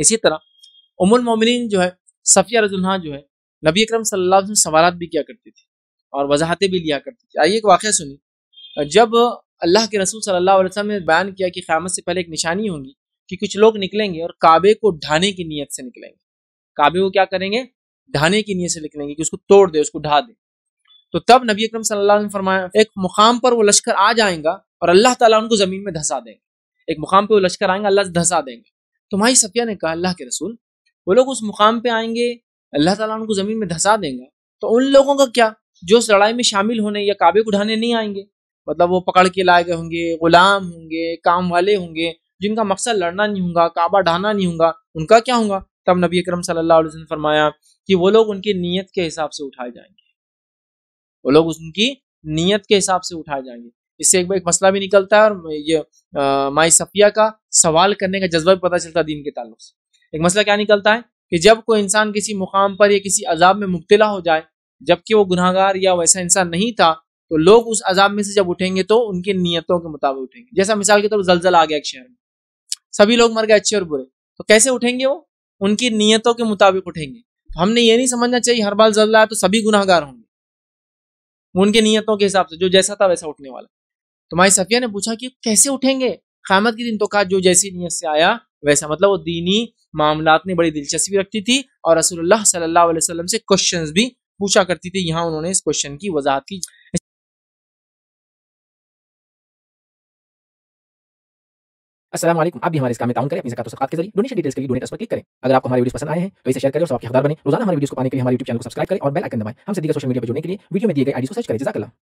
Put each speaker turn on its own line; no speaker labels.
इसी तरह उमुल मोमिन जो है सफ़िया रजुल्हा जो है नबी अक्रम सल्ला सवाल सवालत भी किया करती थी और वजाहतें भी लिया करती थी आइए एक वाक़ सुनी जब अल्लाह के रसूल सल्ला वसम ने बयान किया कि क़्यामत से पहले एक निशानी होगी कि कुछ लोग निकलेंगे और काबे को ढाने की नीयत से निकलेंगे काबे को क्या करेंगे ढाने की नीयत से निकलेंगे कि उसको तोड़ दे उसको ढा दे तो तब नबी अक्रम सल्ला ने फरमाया एक मुकाम पर वो लश्कर आ जाएगा और अल्लाह ताला उनको ज़मीन में धंसा देंगे एक मुकाम पर वो लश्कर आएंगे अल्लाह धंसा देंगे तो माई सफिया ने कहा अल्लाह के रसूल वो लोग उस मुकाम पे आएंगे अल्लाह ताला उनको ज़मीन में धंसा देंगे तो उन लोगों का क्या जो उस लड़ाई में शामिल होने या काबे को उठाने नहीं आएंगे मतलब वो पकड़ के लाए गए होंगे गुलाम होंगे काम वाले होंगे जिनका मकसद लड़ना नहीं होगा काबा ढाना नहीं होगा उनका क्या होगा तब नबी अक्रम सल्लल्लाहु अलैहि वसल्लम ने फरमाया कि वो लोग उनकी नीयत के हिसाब से उठाए जाएंगे वो लोग उनकी नीयत के हिसाब से उठाए जाएंगे इससे एक एक मसला भी निकलता है और ये माई सफिया का सवाल करने का जज्बा भी पता चलता है दीन के ताल्लुक से एक मसला क्या निकलता है कि जब कोई इंसान किसी मुकाम पर या किसी अजाब में मुबतला हो जाए जबकि वो गुनाहगार या वैसा इंसान नहीं था तो लोग उस अजाब में से जब उठेंगे तो उनकी नीयतों के मुताबिक उठेंगे जैसा मिसाल के तौर तो पर जलजल आ गया एक शहर में सभी लोग मर गए अच्छे और बुरे तो कैसे उठेंगे वो उनकी नीयतों के मुताबिक उठेंगे तो हमने ये नहीं समझना चाहिए हर बार जल्दा है तो सभी गुनाहगार होंगे उनके नीयतों के हिसाब से जो जैसा था वैसा उठने वाला तो माई सफिया ने पूछा कि कैसे उठेंगे क़्यामत के दिन तो कहा जो जैसी नीयत से आया वैसा मतलब वो दीनी मामला में बड़ी दिलचस्पी रखती थी और रसोल्ला सल्ला वसलम से क्वेश्चन भी पूछा करती थी यहाँ उन्होंने इस क्वेश्चन की वजाहत की
असलम आप भी हमारे इस काम में ताउन करें अपनी जकात के जरिए डोनेशन डिटेल्स के लिए डोनेट पर क्लिक करें अगर आपको हमारी वीडियो पसंद आए हैं तो इसे शेयर करें और सबके हकदार बने रोजाना हमारे वीडियो को पाने के लिए हमारे यूट्यूब चैनल को सब्सक्राइब करें और बेल आइकन दबाएं हमसे दीगर सोशल मीडिया पर जुड़ने के लिए वीडियो में दिए गए आईडी को सर्च करें जजाकला